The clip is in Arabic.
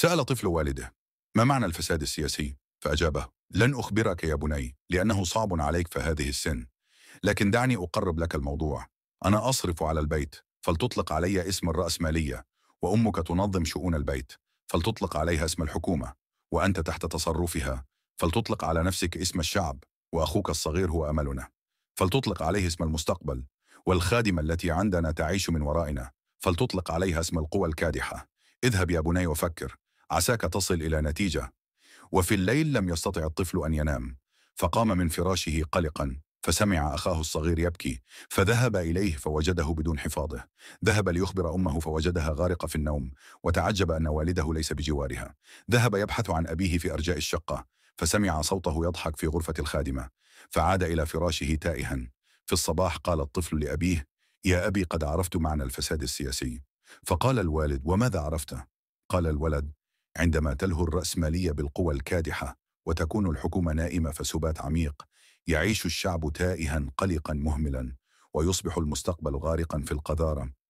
سأل طفل والده ما معنى الفساد السياسي؟ فأجابه لن أخبرك يا بني لأنه صعب عليك في هذه السن لكن دعني أقرب لك الموضوع أنا أصرف على البيت فلتطلق علي اسم الرأسمالية وأمك تنظم شؤون البيت فلتطلق عليها اسم الحكومة وأنت تحت تصرفها فلتطلق على نفسك اسم الشعب وأخوك الصغير هو أملنا فلتطلق عليه اسم المستقبل والخادمة التي عندنا تعيش من ورائنا فلتطلق عليها اسم القوى الكادحة اذهب يا بني وفكر عساك تصل إلى نتيجة وفي الليل لم يستطع الطفل أن ينام فقام من فراشه قلقا فسمع أخاه الصغير يبكي فذهب إليه فوجده بدون حفاظه ذهب ليخبر أمه فوجدها غارقة في النوم وتعجب أن والده ليس بجوارها ذهب يبحث عن أبيه في أرجاء الشقة فسمع صوته يضحك في غرفة الخادمة فعاد إلى فراشه تائها في الصباح قال الطفل لأبيه يا أبي قد عرفت معنى الفساد السياسي فقال الوالد وماذا عرفته؟ قال الولد عندما تلهو الرأسمالية بالقوى الكادحة وتكون الحكومة نائمة فسبات عميق يعيش الشعب تائها قلقا مهملا ويصبح المستقبل غارقا في القذارة